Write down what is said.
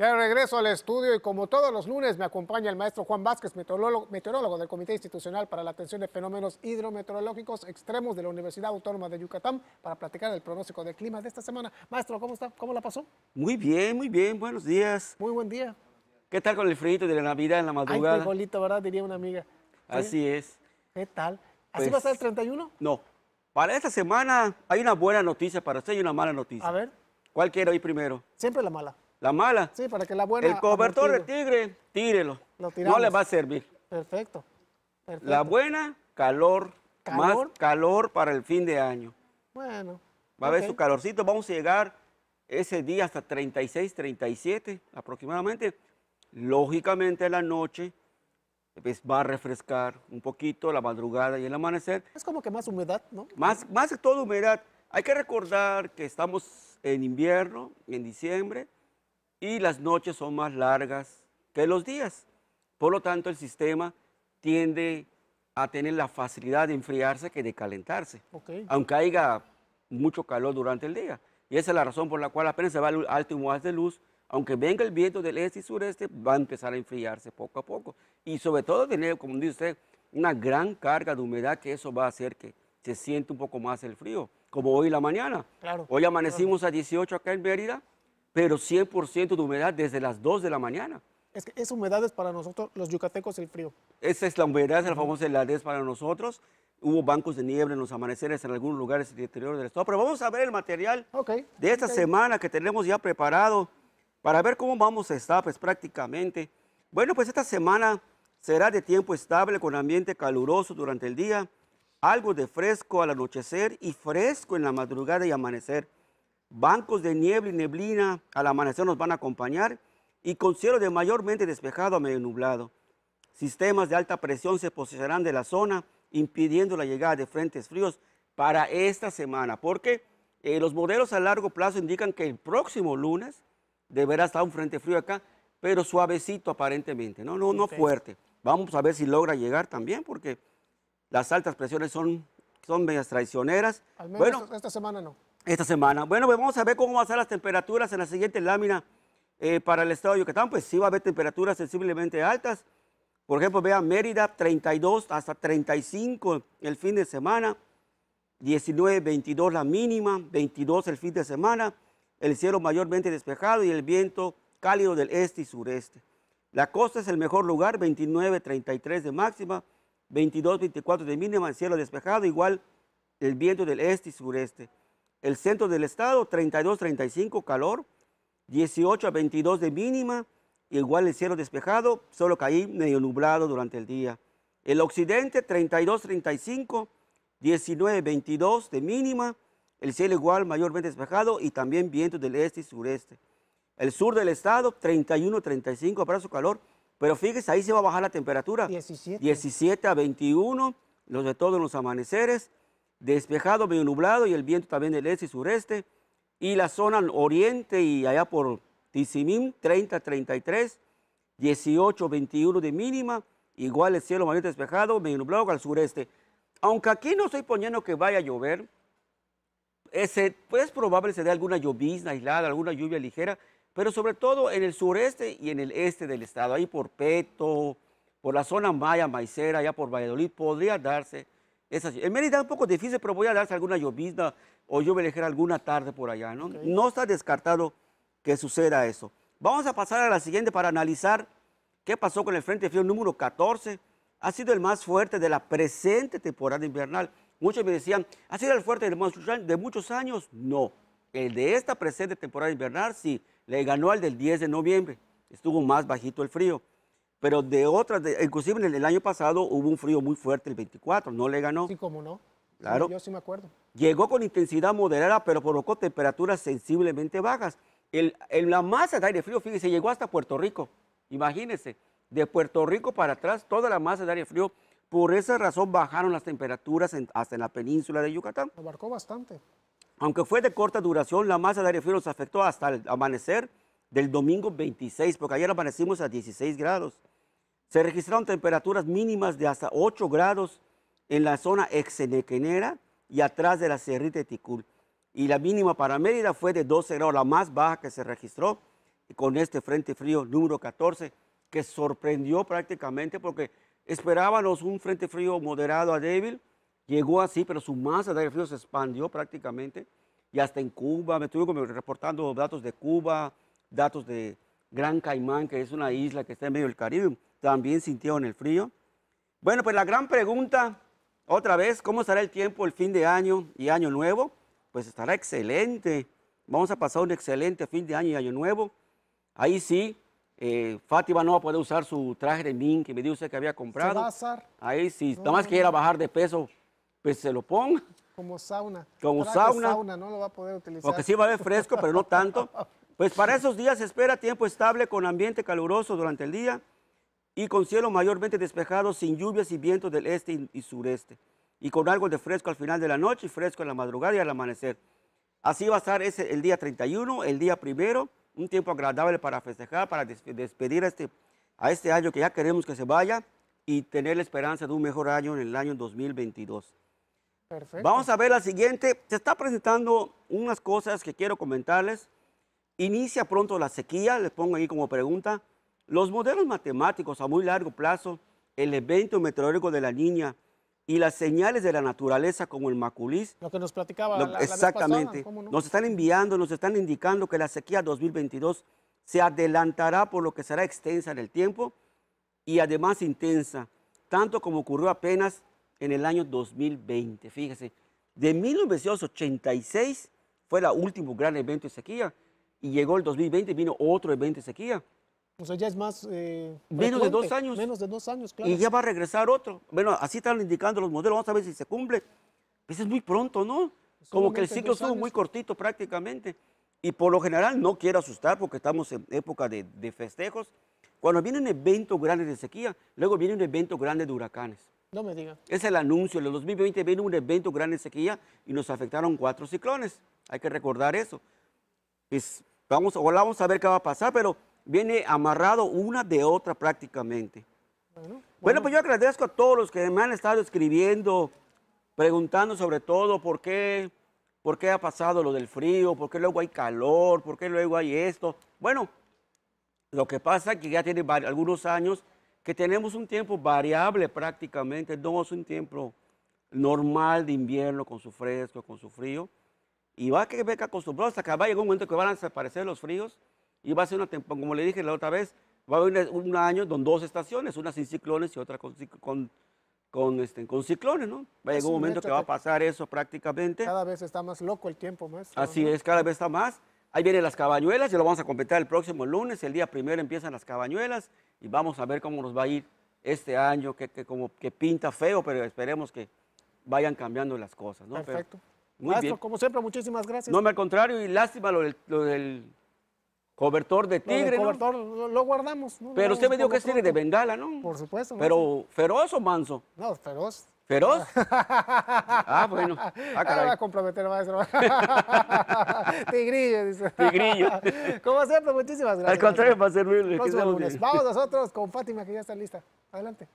Ya regreso al estudio y como todos los lunes me acompaña el maestro Juan Vázquez, meteorólogo, del Comité Institucional para la Atención de Fenómenos Hidrometeorológicos Extremos de la Universidad Autónoma de Yucatán para platicar el pronóstico del clima de esta semana. Maestro, ¿cómo está? ¿Cómo la pasó? Muy bien, muy bien, buenos días. Muy buen día. ¿Qué tal con el frío de la Navidad en la madrugada? Ay, bonito, ¿verdad? Diría una amiga. Así es. ¿Qué tal? ¿Así pues, va a estar el 31? No. Para esta semana hay una buena noticia para usted y una mala noticia. A ver. ¿Cuál quiere ir primero? Siempre la mala. La mala. Sí, para que la buena. El cobertor de tigre, tírelo. no le va a servir. Perfecto. La buena, calor, calor. Más calor para el fin de año. Bueno. Va a haber su calorcito. Vamos a llegar ese día hasta 36, 37 aproximadamente. Lógicamente, la noche pues, va a refrescar un poquito la madrugada y el amanecer. Es como que más humedad, ¿no? Más, más que todo humedad. Hay que recordar que estamos en invierno, en diciembre y las noches son más largas que los días. Por lo tanto, el sistema tiende a tener la facilidad de enfriarse que de calentarse, aunque haya mucho calor durante el día. Y esa es la razón por la cual apenas se va el alto humo de luz, aunque venga el viento del este y sureste, va a empezar a enfriarse poco a poco. Y sobre todo tener, como dice usted, una gran carga de humedad que eso va a hacer que se siente un poco más el frío, como hoy la mañana. Claro, hoy amanecimos a 18 acá en Mérida, pero 100% de humedad desde las 2 de la mañana. Es que esa humedad es para nosotros, los yucatecos, el frío. Esa es la humedad, es la famosa heladez para nosotros. Hubo bancos de niebla en los amaneceres en algunos lugares del interior del estado. Pero vamos a ver el material de esta semana que tenemos ya preparado para ver cómo vamos a estar, pues prácticamente. Bueno, pues esta semana será de tiempo estable con ambiente caluroso durante el día, algo de fresco al anochecer y fresco en la madrugada y amanecer. Bancos de niebla y neblina al amanecer nos van a acompañar y con cielo de mayormente despejado a medio nublado. Sistemas de alta presión se posicionarán de la zona, impidiendo la llegada de frentes fríos para esta semana, porque eh, los modelos a largo plazo indican que el próximo lunes deberá estar un frente frío acá, pero suavecito aparentemente, no, no, no fuerte. Vamos a ver si logra llegar también, porque las altas presiones son, son medias traicioneras. bueno, esta semana no esta semana. Bueno, pues vamos a ver cómo van a ser las temperaturas en la siguiente lámina eh, para el estado de Yucatán. Pues sí va a haber temperaturas sensiblemente altas. Por ejemplo, vean Mérida 32 hasta 35 el fin de semana. 19, 22 la mínima, 22 el fin de semana, el cielo mayormente despejado y el viento cálido del este y sureste. La costa es el mejor lugar, 29, 33 de máxima, 22, 24 de mínima, el cielo despejado, igual el viento del este y sureste el centro del estado 32, 35 calor, 18 a 22 de mínima, igual el cielo despejado, solo caí medio nublado durante el día. El occidente 32, 35, 19, 22 de mínima, el cielo igual mayormente despejado y también vientos del este y sureste. El sur del estado 31, 35 para su calor, pero fíjese, ahí se va a bajar la temperatura. 17. 17 a 21, los de todos los amaneceres despejado, medio nublado y el viento también del este y sureste. Y la zona oriente y allá por Tizimín, 30, 33, 18, 21 de mínima. Igual el cielo mayor despejado, medio nublado al sureste. Aunque aquí no estoy poniendo que vaya a llover, es, pues, probable se dé alguna llovizna aislada, alguna lluvia ligera, pero sobre todo en el sureste y en el este del estado, ahí por Peto, por la zona Maya, Maicera, allá por Valladolid, podría darse es así. En Mérida es un poco difícil, pero voy a darse alguna llovizna o yo voy alguna tarde por allá, ¿no? No está descartado que suceda eso. Vamos a pasar a la siguiente para analizar qué pasó con el Frente Frío número 14. Ha sido el más fuerte de la presente temporada invernal. Muchos me decían, ¿ha sido el fuerte de muchos años? No. El de esta presente temporada invernal, sí, le ganó al del 10 de noviembre. Estuvo más bajito el frío pero de otras, inclusive en el, año pasado hubo un frío muy fuerte el 24, no le ganó. Sí, cómo no. Claro. yo sí me acuerdo. Llegó con intensidad moderada, pero provocó temperaturas sensiblemente bajas. El, la masa de aire frío, fíjese, llegó hasta Puerto Rico. Imagínense, de Puerto Rico para atrás, toda la masa de aire frío. Por esa razón bajaron las temperaturas hasta en la península de Yucatán. Abarcó bastante. Aunque fue de corta duración, la masa de aire frío nos afectó hasta el amanecer del domingo 26, porque ayer amanecimos a 16 grados. Se registraron temperaturas mínimas de hasta 8 grados en la zona exenequenera y atrás de la Cerrita de Ticul. Y la mínima para Mérida fue de 12 grados, la más baja que se registró con este frente frío número 14, que sorprendió prácticamente porque esperábamos un frente frío moderado a débil, llegó así, pero su masa de aire frío se expandió prácticamente y hasta en Cuba, me estuve reportando datos de Cuba, datos de Gran Caimán, que es una isla que está en medio del Caribe, también sintieron el frío. Bueno, pues la gran pregunta, otra vez, ¿cómo estará el tiempo el fin de año y año nuevo? Pues estará excelente. Vamos a pasar un excelente fin de año y año nuevo. Ahí sí, eh, Fátima no va a poder usar su traje de min que me dijo usted que había comprado. Ahí sí, no, nada más que quiera bajar de peso, pues se lo ponga. Como sauna. Como sauna. sauna. No lo va a poder utilizar. Porque sí va a haber fresco, pero no tanto. Pues para esos días espera tiempo estable con ambiente caluroso durante el día y con cielo mayormente despejado, sin lluvias y vientos del este y sureste, y con algo de fresco al final de la noche y fresco en la madrugada y al amanecer. Así va a estar ese, el día 31, el día primero, un tiempo agradable para festejar, para despedir a este, a este año que ya queremos que se vaya y tener la esperanza de un mejor año en el año 2022. Perfecto. Vamos a ver la siguiente. Se está presentando unas cosas que quiero comentarles. Inicia pronto la sequía, les pongo ahí como pregunta. Los modelos matemáticos a muy largo plazo, el evento meteorológico de la niña y las señales de la naturaleza como el maculís. Lo que nos platicaba la, Exactamente. Nos están enviando, nos están indicando que la sequía 2022 se adelantará por lo que será extensa en el tiempo y además intensa, tanto como ocurrió apenas en el año 2020. Fíjese, de 1986 fue el último gran evento de sequía y llegó el 2020 y vino otro evento de sequía. O sea, ya es más... Eh, menos de dos años. Menos de dos años, claro. Y ya va a regresar otro. Bueno, así están indicando los modelos. Vamos a ver si se cumple. Pues es muy pronto, ¿no? Como que el ciclo estuvo muy cortito prácticamente. Y por lo general no quiero asustar porque estamos en época de, festejos. Cuando viene un evento grande de sequía, luego viene un evento grande de huracanes. No me diga. Es el anuncio. En el 2020 viene un evento grande de sequía y nos afectaron cuatro ciclones. Hay que recordar eso. Pues vamos, vamos a ver qué va a pasar, pero viene amarrado una de otra prácticamente. Bueno, pues yo agradezco a todos los que me han estado escribiendo, preguntando sobre todo por qué, por qué ha pasado lo del frío, por qué luego hay calor, por qué luego hay esto. Bueno, lo que pasa es que ya tiene algunos años que tenemos un tiempo variable prácticamente, no es un tiempo normal de invierno con su fresco, con su frío. Y va que acostumbrado hasta que va a llegar un momento que van a desaparecer los fríos y va a ser una temporada, como le dije la otra vez, va a haber un, año con dos estaciones, una sin ciclones y otra con, con, este, con ciclones, ¿no? Va a llegar un momento que va a pasar eso prácticamente. Cada vez está más loco el tiempo, más. Así es, cada vez está más. Ahí vienen las cabañuelas, y lo vamos a completar el próximo lunes. El día primero empiezan las cabañuelas y vamos a ver cómo nos va a ir este año, que, como, que pinta feo, pero esperemos que vayan cambiando las cosas, ¿no? Perfecto. como siempre, muchísimas gracias. No, al contrario, y lástima lo del Cobertor de tigre. Lo cobertor ¿no? lo guardamos. ¿no? Pero usted me dijo que es tigre de bengala, ¿no? Por supuesto. Pero feroz o manso. No, feroz. ¿Feroz? ah, bueno. Acá ah, Ahora va a comprometer, maestro. Tigrillo, dice. Tigrillo. Como siempre, muchísimas gracias. Al contrario, para servirle. Vamos nosotros con Fátima, que ya está lista. Adelante.